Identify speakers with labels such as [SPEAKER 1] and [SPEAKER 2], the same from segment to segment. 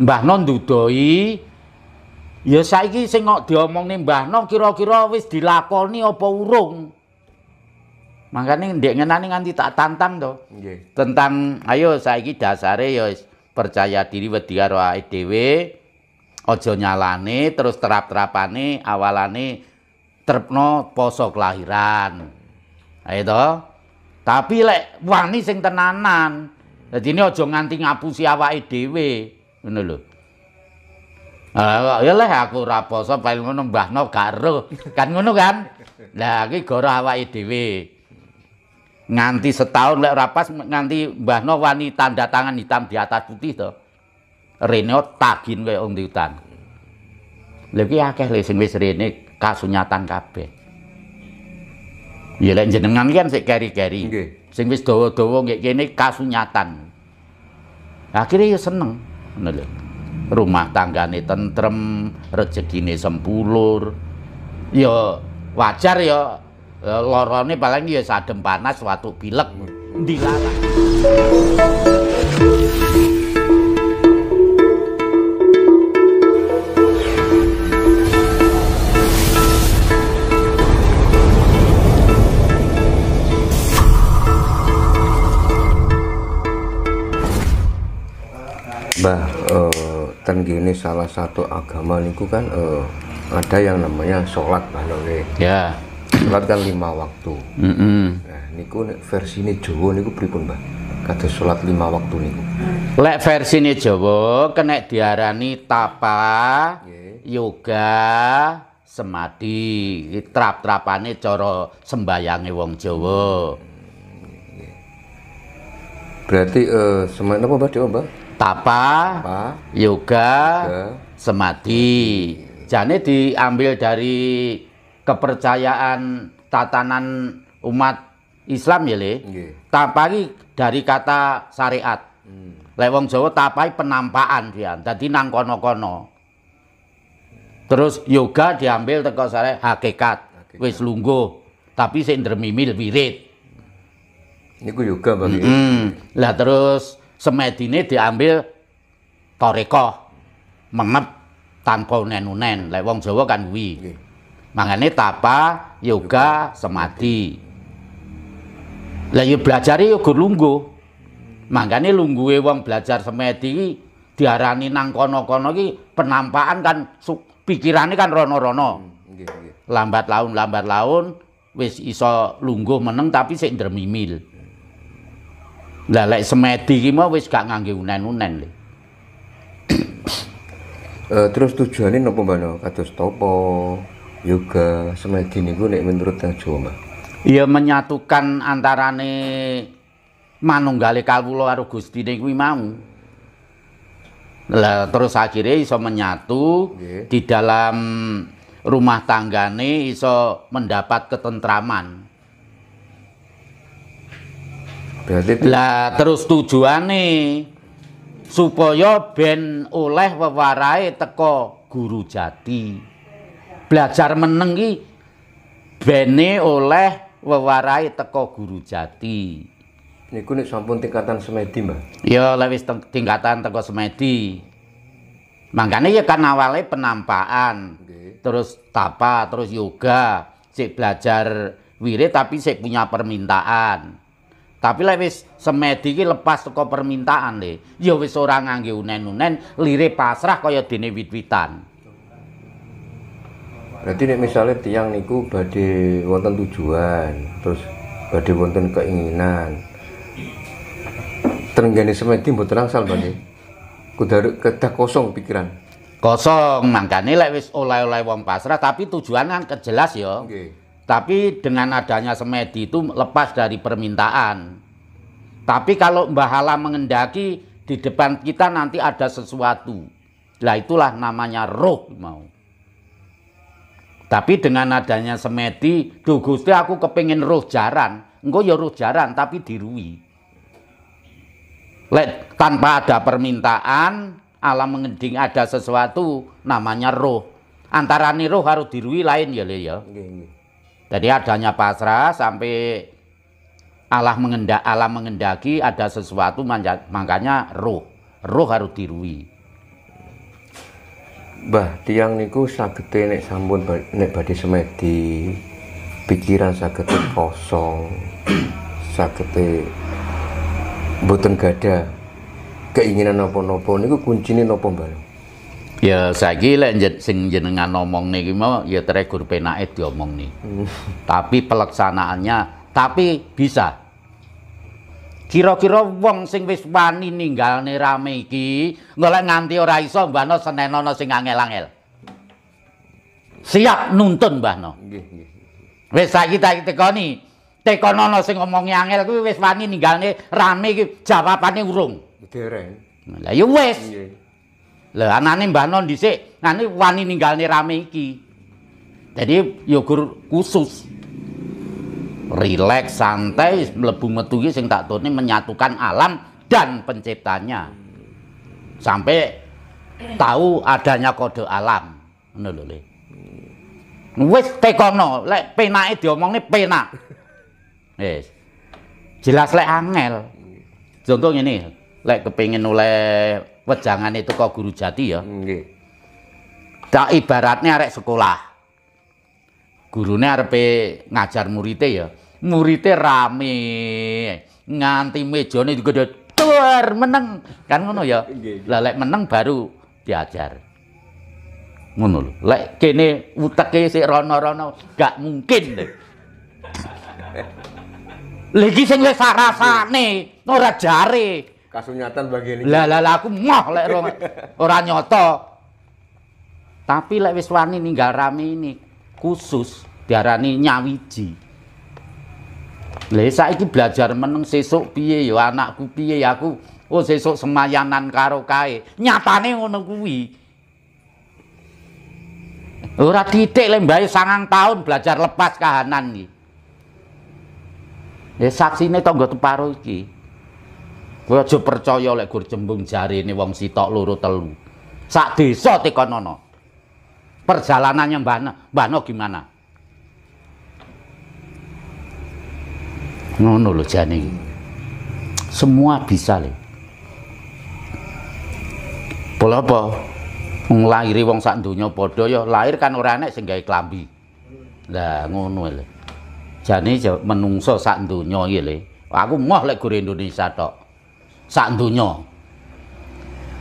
[SPEAKER 1] Mbah Non ndudoi ya saiki sing kok diomongne Mbah Non kira-kira wis dilakoni apa urung. makanya ndek ngenani nganti tak tantang to. Tentang ayo saiki dasare ya percaya diri wedi karo awake dhewe. Aja nyalane terus terap-terapane awalane terpno poso kelahiran. Ayo to. Tapi lek wani sing tenanan. Dadi aja nganti ngapusi awake dhewe ngono lho Ah, ya leh aku ora poso paling ngono mbahno gak Kan ngono kan? Lah iki gara awake dhewe. Nganti setahun lek rapas pas nganti mbahno wani tanda tangan hitam di atas putih to. Rene tagin kaya om diutan. Lha iki akeh lho sing wis rene kasunyatan kabeh. Ya lek jenengan kan sik keri-keri. Nggih. Sing wis dawa-dawa kene kasunyatan. Akhire ya seneng. Nah, rumah tanggane tentrem rezekine sempulur ya wajar ya. ya lorone paling ya sadem panas watuk pilek dilarang
[SPEAKER 2] ngeten gini salah satu agama niku kan uh, ada yang namanya sholat bahlo ya yeah. sholat kan lima waktu mm -hmm. nah niku versi ini jowo niku pripun mbak kata sholat lima waktu niku
[SPEAKER 1] lek versi ini jowo kena diarani tapa yeah. yoga semadi trap-trapane coro sembayangi wong jowo berarti uh, semen apa mbak tapa, tapa yoga, yoga, semati. Jane diambil dari kepercayaan tatanan umat Islam ya le. Tapai dari kata syariat. Hmm. Lewong Jawa tapai penampaan dia. Jadi nang kono-kono. Terus yoga diambil teko syariat hakikat. wes Wis Tapi sing ndremimi wirid. Niku yoga bagi. Mm Lah terus semedine diambil toreko menep tanpa nenunen, lewong lek wong Jawa kan kuwi mangane tapa yoga semadi lah yo ya belajar yo ya gur lungguh mangane lungguhe wong belajar semedi diarani nang kono-kono iki penampakan kan pikirane kan rono-rono hmm, lambat laun lambat laun wis iso lungguh meneng tapi sik ndremimil lah lek semedi ki mau wis gak ngangge unen-unen lho.
[SPEAKER 2] Uh, eh, terus tujuannya nopo mbak kados topo yoga semedi niku nek menurut Kang Jawa
[SPEAKER 1] Iya Ya menyatukan antarane manunggale kawula karo Gustine kuwi mau. Lah terus akhirnya iso menyatu yeah. di dalam rumah tanggane iso mendapat ketentraman. Berarti lah terus tujuan nih supaya ben oleh wewarai teko guru jati. Belajar menengi beni bene oleh wewarai teko guru jati. ini kunik sampun tingkatan semedi, mbak Ya lewis tingkatan teko semedi. Makanya ya kan awalnya penampaan, okay. terus tapa, terus yoga, si belajar wirid tapi saya punya permintaan. Tapi lek wis semedi iki lepas teko permintaan le. Ya wis ora ngangge unen-unen, lire pasrah kaya dene wit-witan.
[SPEAKER 2] Berarti nek misalnya tiang niku badhe wonten tujuan, terus badhe wonten
[SPEAKER 1] keinginan. Terenggane semedi mboten angsal badhe. Kudu kedah kosong pikiran. Kosong, mangkane lek wis oleh-oleh wong pasrah tapi tujuan kan kejelas ya. Nggih. Okay. Tapi dengan adanya semedi itu lepas dari permintaan. Tapi kalau Mbah Hala mengendaki di depan kita nanti ada sesuatu. Lah itulah namanya roh mau. Tapi dengan adanya semedi, duh Gusti aku kepingin roh jaran. Enggak ya roh jaran tapi dirui. Lek tanpa ada permintaan, alam mengending ada sesuatu namanya roh. Antara roh harus dirui lain ya le ya. Gini. Jadi adanya pasrah sampai Allah mengendaki, Allah mengendaki ada sesuatu makanya roh, roh harus dirui.
[SPEAKER 2] Bah, tiang niku sakete nek sampun nek badi semedi pikiran sakete kosong sakete boten gada
[SPEAKER 1] keinginan nopo nopo niku kuncine nopo balik. Ya saiki lek sing jenengan ngomong niki ya ya tregur penake diomong nih. Hmm. tapi pelaksanaannya tapi bisa. Kira-kira wong sing wis wani ninggalne rame iki, golek nganti ora iso mbahno senen ana sing angel-angel. Siap nuntun mbahno. Nggih, saiki tak tekoni. Tekon ana sing ngomongi angel kuwi wis wani ninggalne rame iki jawabane urung. Dereng. Lah ya wis. Nggih. Lah anane Mbah Non dhisik, ngene wani ninggalne rame iki. Jadi yogur khusus. Relax, santai, mlebu metu iki sing tak turne menyatukan alam dan penciptanya. Sampai tahu adanya kode alam. Ngono lho, Le. Wis tekono, lek penake diomongne penak. Wis. Jelas lek angel. Contoh ini lek kepengin oleh wejangan itu kok guru jati ya. Nggih. Tak ibaratnya arek sekolah. Gurune arepe ngajar muridnya ya. Muridnya rame. Nganti mejane digedhe tuar meneng. Kan ngono ya. Lah lek meneng baru diajar. Ngono lho. Lek kene uteke sik rono-rono gak mungkin. Lagi sing wis rasane ora jare. Kasunyatan bagian ini. Lah lah aku moh lek ora nyoto. Tapi lek wis wani ninggal rame ini khusus diarani nyawiji. Lha saiki belajar meneng sesuk piye ya anakku piye ya aku oh sesuk semayanan karo kae. Nyatane ngono kuwi. Ora titik le sangang tahun belajar lepas kahanan iki. Ya saksine tangga teparo iki. Kowe aja percaya lek gur jembung jarine wong sitok loro telu. Sak desa tekonono. Perjalanannya Mbah Mbahno gimana? Ngono lho jane Semua bisa le. Pola apa? Nglairi wong sak donya padha ya lahir kan ora enek sing gawe klambi. Lah ngono Jane ya menungso sak donya iki le. Aku moh lek gur Indonesia tok. sak donya.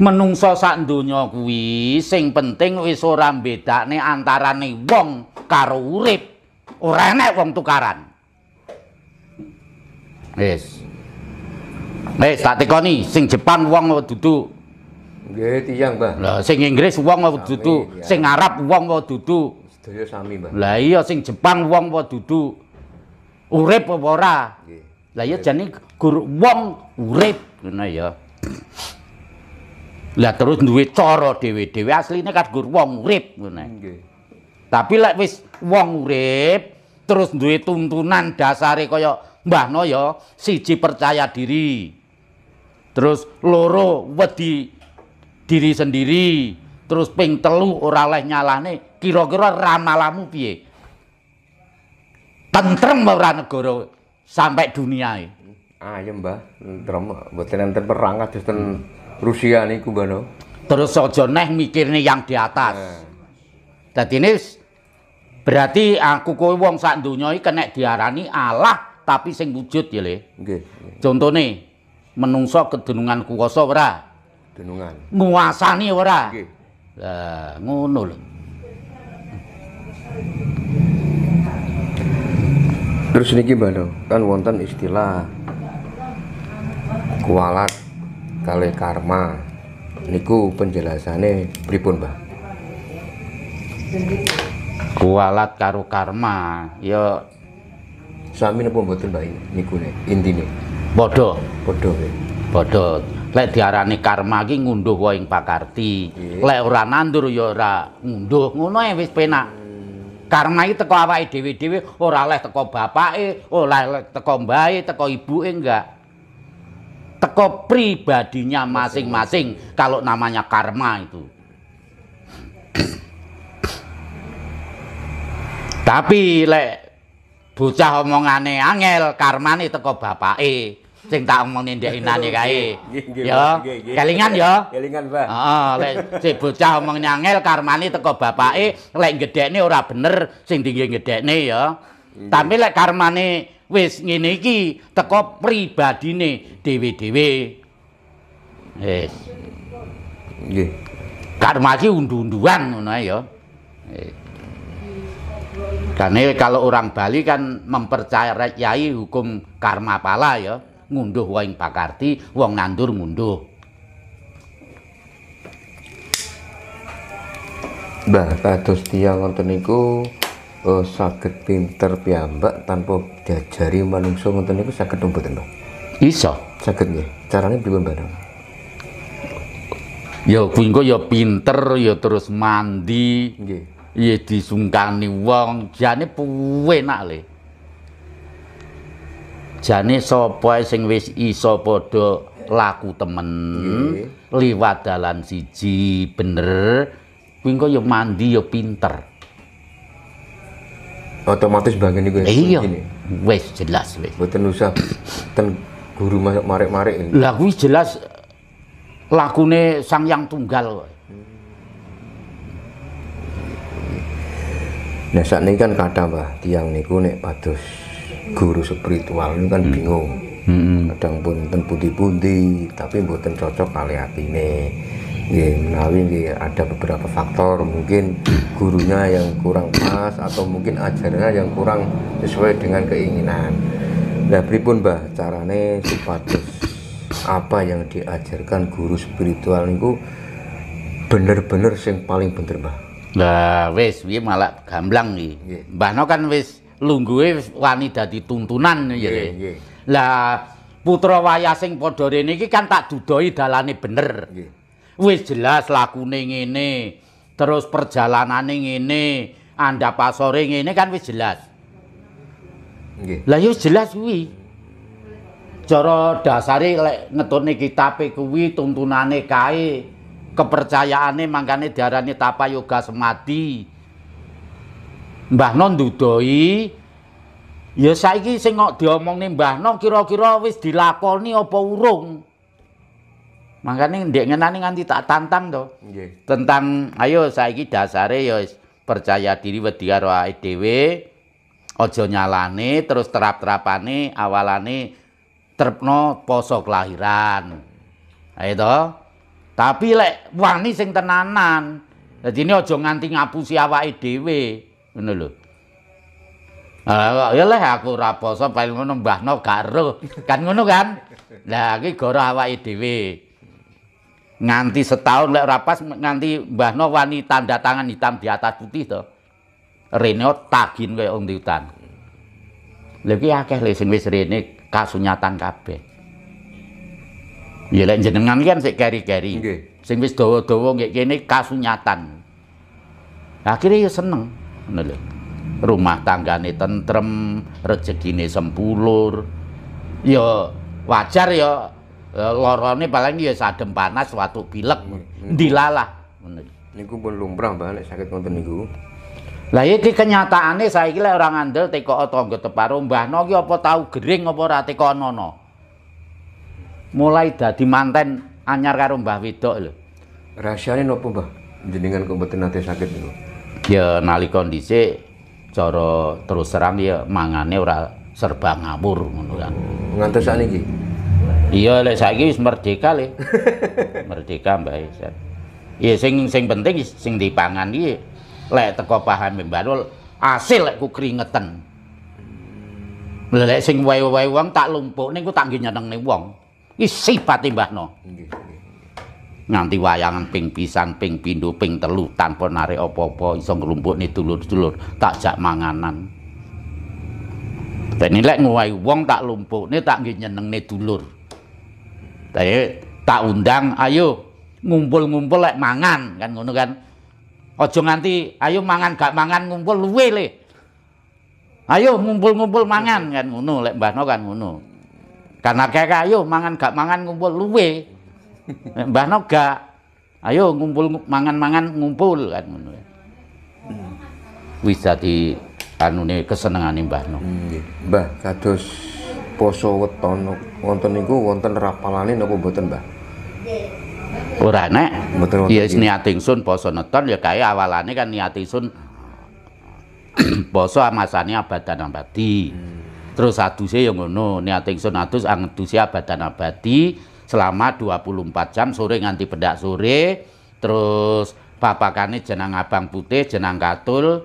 [SPEAKER 1] Menungsa sak donya kuwi sing penting wis ora bedakne antarane wong karo urip, ora enek wong tukaran. Wis. Wis tak tekoni sing Jepang wong dudu nggih tiyang, Mbah. Lah sing Inggris wong dudu, sing Arab wong dudu. Sedaya sami, Mbah. Lah iya sing Jepang wong dudu urip apa ora? Nggih. Lah ya jane gur wong urip ngono ya. Lah terus duwe cara dhewe-dhewe asline kan gur wong urip ngono. Tapi lek wis wong urip terus duwe tuntunan dasare kaya Mbah No ya, siji percaya diri. Terus loro wedi diri sendiri. Terus ping telu ora leh nyalane kira-kira ramalamu piye? Tentrem ora negara sampai dunia ayem ah, iya, mbah ndrem mboten enten perang kados ten Rusia niku mbah terus aja neh mikirne yang di atas nah. dadi nah. berarti aku kowe wong sak dunia ini kena diarani Allah tapi sing wujud ya le nggih contone menungso kedunungan kuwasa ora denungan nguasani ora nggih lah ngono lho
[SPEAKER 2] terus niki gimana? kan wonten istilah kualat kali karma niku penjelasannya pripun mbak kualat
[SPEAKER 1] karo karma ya sami napa mboten mbak niku ne intine padha padha bodoh lek diarani karma ki ngunduh wae ing pakarti lek ora nandur ya ora ngunduh ngono wis penak karena itu teko awake Dewi Dewi, ora oleh teko bapake, ora oleh teko mbae, teko ibu enggak. Teko pribadinya masing-masing kalau namanya karma itu. Tapi lek bocah omongane angel, karmane teko bapake sing tak omongin ndek Inan ya kae. Ya. Kelingan ya.
[SPEAKER 2] Kelingan, Pak. Heeh, lek
[SPEAKER 1] si bocah omong nyangel karmane teko bapake, lek gedhekne ora bener sing gede gedhekne ya. Iya. Tapi lek karmani wis ngene iki teko pribadine dhewe dewi Eh. Nggih. Karma ki undu-unduan ngono ya. Karena kalau orang Bali kan mempercayai hukum karma pala ya ngunduh wae pakarti wong nandur ngunduh
[SPEAKER 2] Mbah kados tiyang ngoten niku uh, saged pinter piyambak tanpa diajari manungsa ngoten niku saged mboten Mbah Iso saged nggih carane pripun Mbah
[SPEAKER 1] ya kuwi engko ya pinter ya terus mandi nggih yeah. ya disungkani wong jane nak le jane sapa sing wis iso padha laku temen yeah. liwat dalan siji bener kuwi engko ya mandi ya pinter otomatis bangen iku ya, eh, iya wis jelas wis mboten usah
[SPEAKER 2] ten guru masuk marek-marek lha kuwi jelas
[SPEAKER 1] lakune sang yang tunggal
[SPEAKER 2] Nah saat ini kan kadang bah tiang niku nek padus guru spiritual itu kan hmm. bingung hmm. kadang pun ten putih-putih, tapi buatan cocok kali ini Ya, menawi ya, ada beberapa faktor mungkin gurunya yang kurang pas atau mungkin ajarannya yang kurang sesuai dengan keinginan nah pripun bah carane supaya apa yang diajarkan guru spiritual niku bener-bener sing paling bener bah
[SPEAKER 1] lah wis wi malah gamblang iki bah no kan wes? lungguhe wani dadi tuntunan ya. Lah putra wayah sing padha rene iki kan tak dudohi dalane bener. Wis jelas lakune ngene, terus perjalananane ngene, anda pasore ngene kan wis jelas. Lah ya jelas kuwi. Cara dasare lek ngetone kitabe kuwi tuntunane kae kepercayaane mangkane diarani tapa yoga semadi. Mbah Non dudoi, ya saiki sing kok diomongne Mbah Non kira-kira wis dilakoni apa urung? makanya ndek ngenani nganti tak tantang to. Tentang ayo saiki dasare ya percaya diri wedi karo awake dhewe. Aja nyalane terus terap-terapane awalane terpno poso kelahiran. Ayo to. Tapi lek wani sing tenanan. ini aja nganti ngapusi awake dhewe ngono lho Ah, ya lah aku ora poso paling ngono mbahno gak ero. Kan ngono kan? Lah iki gara awake dhewe. Nganti setahun lek rapas pas nganti mbahno wani tanda tangan hitam di atas putih to. Rene tagin kaya wong hutan. Lha iki akeh le sing wis rene kasunyatan kabeh. Ya lek jenengan kan sik keri-keri. Nggih. Sing wis dawa-dawa nggih kene kasunyatan. Akhirnya ya seneng rumah tanggane tentrem rezekine sempulur ya wajar ya. ya lorone paling ya sadem panas watuk pilek hmm, dilalah niku pun lumrah Mbah sakit ngoten niku lah iki kenyataane saiki lek orang andel teko tangga teparo mbahno ki apa tau gering apa ora teko nono mulai dadi manten anyar karo Mbah Wedok lho rahasiane nopo Mbah jenengan kok mboten nate sakit niku ya nali kondisi cara terus terang ya mangane ora serba ngawur ngono kan. Ngantos sakniki. Iya lek saiki wis merdeka le. merdeka Mbah Isan. Iya sing sing penting sing dipangan iki lek teko paham mbalul asil lek ku keringetan. Lek sing wae-wae wong tak lumpuk ku tak nggih nyenengne wong. Iki sifat e, Mbah No. Nggih nganti wayangan ping pisan ping pindu ping telu tanpa narik apa-apa iso nglumpukne dulur-dulur tak jak manganan Dene lek ngowahi wong tak lumpukne tak nggih nyenengne dulur Dene tak undang ayo ngumpul-ngumpul lek mangan kan ngono kan ojo nganti ayo mangan gak mangan ngumpul luwe le ayo ngumpul-ngumpul mangan kan ngono lek mbahno kan ngono karena kayak ayo mangan gak mangan ngumpul luwe Mbah Noga. Ayo ngumpul mangan-mangan ngumpul kan ngono. Wis dadi anune kesenengane Mbah Noga. Mbah kados poso weton wonten niku wonten rapalane napa mboten Mbah? Ora nek. Ya yes, niat ingsun poso neton ya kae awalane kan niat ingsun poso amasane abadan abadi. Hmm. Terus aduse ya ngono, niat ingsun adus angeduse abadan abadi selama 24 jam sore nganti bedak sore terus papakane jenang abang putih jenang katul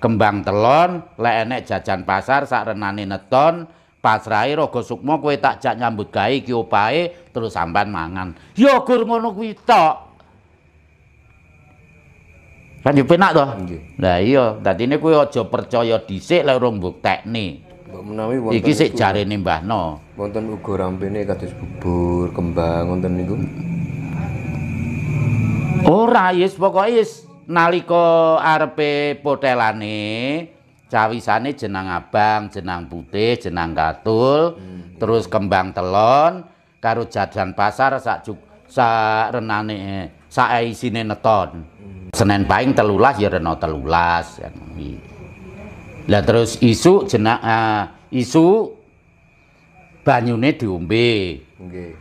[SPEAKER 1] kembang telon lek enek jajan pasar sak renane neton pasrahe raga sukma kowe tak jak nyambut gai iki terus sampan mangan yogur gur ngono kuwi tok Kan yo penak to? Nggih. Lah iya, dadine kuwi aja percaya dhisik lek urung mbuktekne. Mbak
[SPEAKER 2] menawi wonten iki sik
[SPEAKER 1] jarene no. Wonten uga ne, kados bubur, kembang wonten niku. Ora yes pokoke yes nalika arepe potelane cawisane jenang abang, jenang putih, jenang katul, hmm. terus kembang telon karo jajan pasar sak juk, renane sak isine neton. Hmm. Senen paing telulas ya reno telulas ya. Lah terus isu jenak uh, isu banyune diombe. Nggih.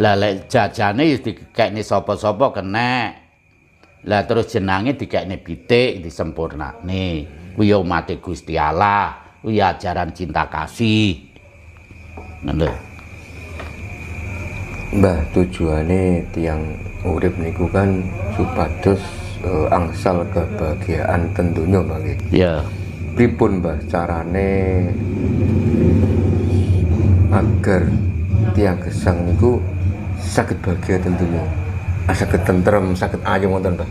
[SPEAKER 1] Lah lek jajane ya dikekne sapa-sapa kena. Lah terus jenange dikekne pitik disempurnakne. Kuwi ya mate Gusti Allah, kuwi ya ajaran cinta kasih. Ngono
[SPEAKER 2] Mbah tujuane tiang urip niku kan supados uh, angsal kebahagiaan tentunya Mbah. Iya. Yeah pripun mbah carane agar
[SPEAKER 1] tiang gesang niku sakit bahagia tentunya ah, sakit tentrem sakit ayem wonten mbah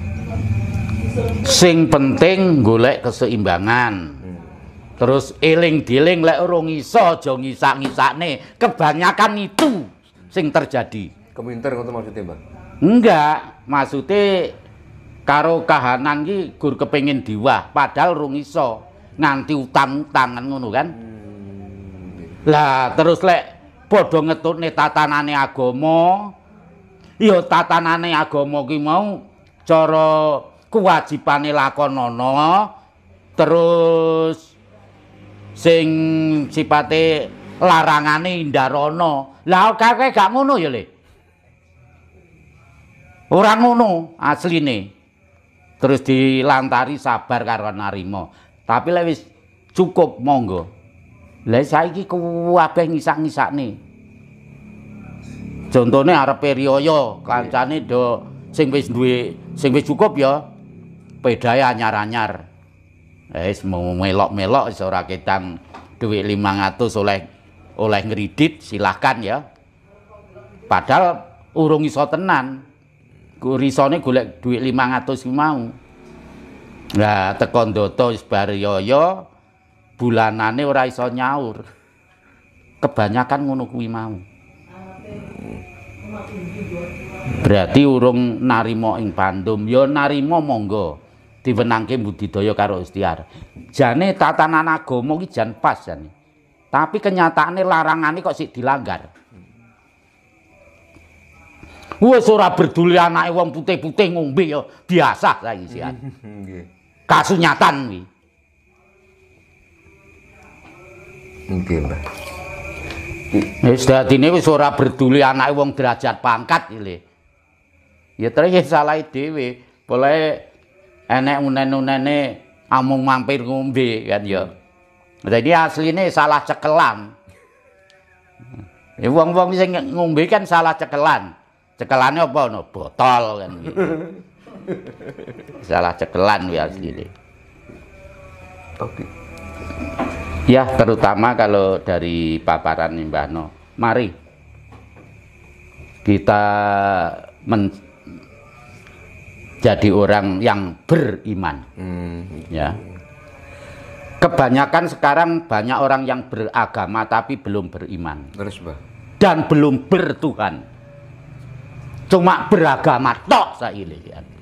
[SPEAKER 1] sing penting golek keseimbangan hmm. terus eling diling lek urung iso aja ngisak-ngisakne kebanyakan itu sing terjadi keminter ngoten maksudnya mbah enggak maksudnya karo kahanan ki gur kepengin diwah padahal rung iso nganti utang-utangan ngono kan. Hmm. Lah terus lek padha ngetutne tatanane agama, ya tatanane agama ki mau cara kewajibane lakonono terus sing sipate larangane indarono Lah kakek gak ngono ya le. Ora ngono asline. Terus dilantari sabar karo narima. Tapi lewis cukup monggo. Lah saiki kabeh ngisak nih contohnya arepe riyoyo, kancane iya. do sing wis duwe sing wis cukup ya pedaya anyar-anyar. Eh, wis melok-melok seorang ora ketang lima 500 oleh oleh ngridit silahkan ya. Padahal urung iso tenan. Risone golek lima 500 mau. Nah teko ndoto wis yoyo bulanane ora iso nyaur. Kebanyakan ngono kuwi mau. Berarti urung narimo ing pandum, yo ya narimo monggo diwenangke budidaya karo istiar. Jane tatanan agama ki jan pas jane. Tapi kenyataane larangane kok sih dilanggar. Wes ora berduli anake wong putih-putih ngombe yo ya, biasa saiki sih. kasunyatan kuwi. Nggih, Mbah. Ya, wis dadine wis ora berduli anake wong derajat pangkat iki. Ya terus ya salah dhewe. Boleh enek unen-unene amung mampir ngombe kan ya. Jadi asline salah cekelan. Ya wong-wong sing ngombe kan salah cekelan. Cekelane apa no? Botol kan. Gitu. salah cekelan ya iya. segini Oke. Ya, terutama kalau dari paparan Mbah No. Mari kita menjadi orang yang beriman. Hmm. Ya. Kebanyakan sekarang banyak orang yang beragama tapi belum beriman. Terus, Mbah. Dan belum bertuhan. Cuma beragama tok saya lihat.